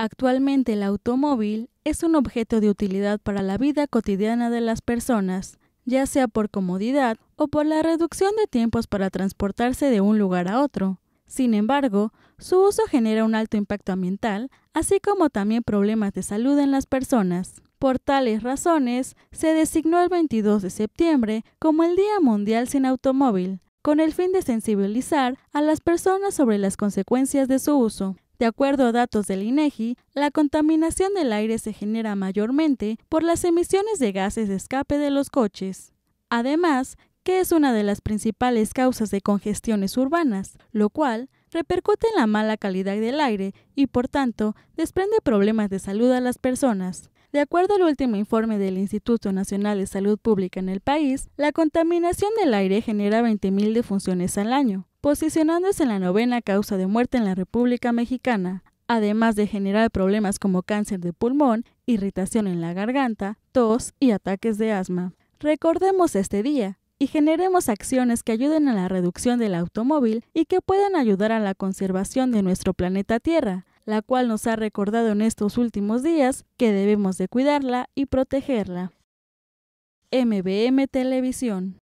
Actualmente el automóvil es un objeto de utilidad para la vida cotidiana de las personas, ya sea por comodidad o por la reducción de tiempos para transportarse de un lugar a otro. Sin embargo, su uso genera un alto impacto ambiental, así como también problemas de salud en las personas. Por tales razones, se designó el 22 de septiembre como el Día Mundial sin Automóvil, con el fin de sensibilizar a las personas sobre las consecuencias de su uso. De acuerdo a datos del INEGI, e la contaminación del aire se genera mayormente por las emisiones de gases de escape de los coches. Además, que es una de las principales causas de congestiones urbanas, lo cual repercute en la mala calidad del aire y por tanto desprende problemas de salud a las personas. De acuerdo al último informe del Instituto Nacional de Salud Pública en el país, la contaminación del aire genera 20.000 defunciones al año posicionándose en la novena causa de muerte en la República Mexicana, además de generar problemas como cáncer de pulmón, irritación en la garganta, tos y ataques de asma. Recordemos este día y generemos acciones que ayuden a la reducción del automóvil y que puedan ayudar a la conservación de nuestro planeta Tierra, la cual nos ha recordado en estos últimos días que debemos de cuidarla y protegerla. MBM Televisión